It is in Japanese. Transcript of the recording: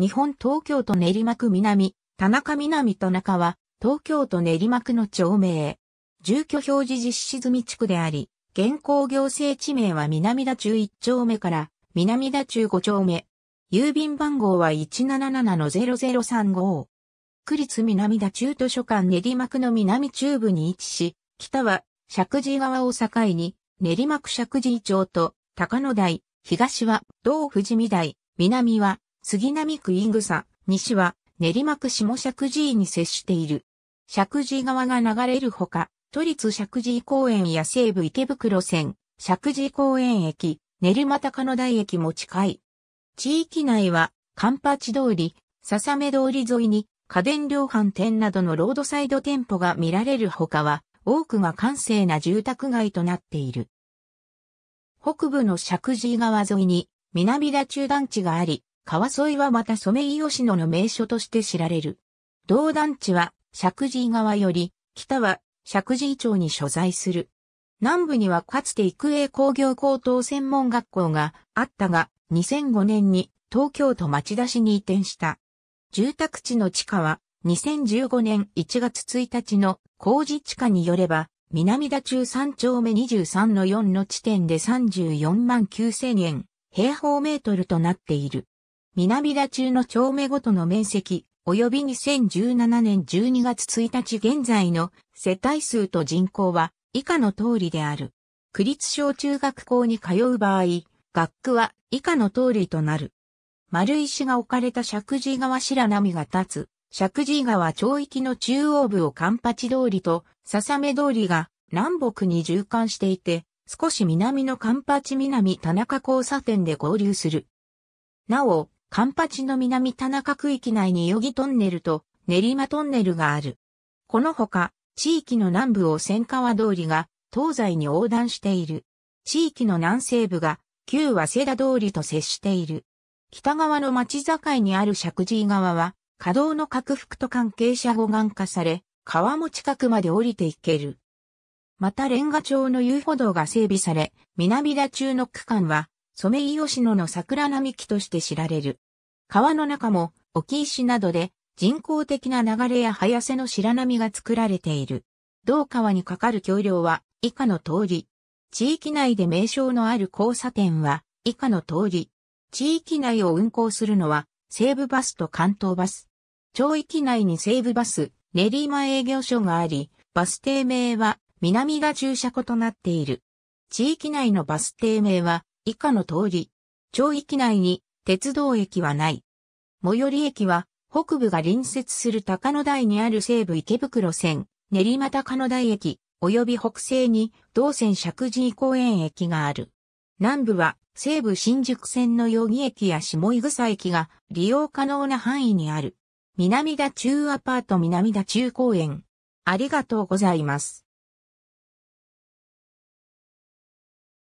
日本東京都練馬区南、田中南と中は、東京都練馬区の町名。住居表示実施済み地区であり、現行行政地名は南田中1丁目から南田中5丁目。郵便番号は177-0035。区立南田中図書館練馬区の南中部に位置し、北は石神井川を境に、練馬区石神井町と高野台、東は道富士見台、南は杉並区イングサ、西は練馬区下石寺に接している。石寺川が流れるほか、都立石寺公園や西武池袋線、石寺公園駅、練馬高野台駅も近い。地域内は、カンパチ通り、笹目通り沿いに、家電量販店などのロードサイド店舗が見られるほかは、多くが閑静な住宅街となっている。北部の石寺川沿いに、南田中団地があり、川沿いはまたソメイヨシノの名所として知られる。道団地は石神井川より、北は石神井町に所在する。南部にはかつて育英工業高等専門学校があったが、2005年に東京都町田市に移転した。住宅地の地下は2015年1月1日の工事地下によれば、南田中3丁目23の4の地点で34万9000円、平方メートルとなっている。南田中の町目ごとの面積、及び2017年12月1日現在の世帯数と人口は以下の通りである。区立小中学校に通う場合、学区は以下の通りとなる。丸石が置かれた石神井川白波が立つ、石神井川町域の中央部をカンパチ通りと笹目通りが南北に循環していて、少し南のカンパチ南田中交差点で合流する。なお、カンパチの南田中区域内にヨギトンネルと練馬トンネルがある。このほか、地域の南部を千川通りが東西に横断している。地域の南西部が旧早稲田通りと接している。北側の町境にある石神井川は、稼働の拡幅と関係者護岸化され、川も近くまで降りていける。またレンガ町の遊歩道が整備され、南田中の区間は、ソメイヨシノの桜並木として知られる。川の中も、沖石などで、人工的な流れや早瀬の白波が作られている。同川にかかる橋梁は、以下の通り。地域内で名称のある交差点は、以下の通り。地域内を運行するのは、西武バスと関東バス。町域内に西武バス、練馬営業所があり、バス停名は、南が駐車庫となっている。地域内のバス停名は、以下の通り。町域内に鉄道駅はない。最寄り駅は、北部が隣接する高野台にある西武池袋線、練馬高野台駅、及び北西に、同線石神公園駅がある。南部は、西武新宿線の代儀駅や下井草駅が利用可能な範囲にある。南田中アパート南田中公園。ありがとうございます。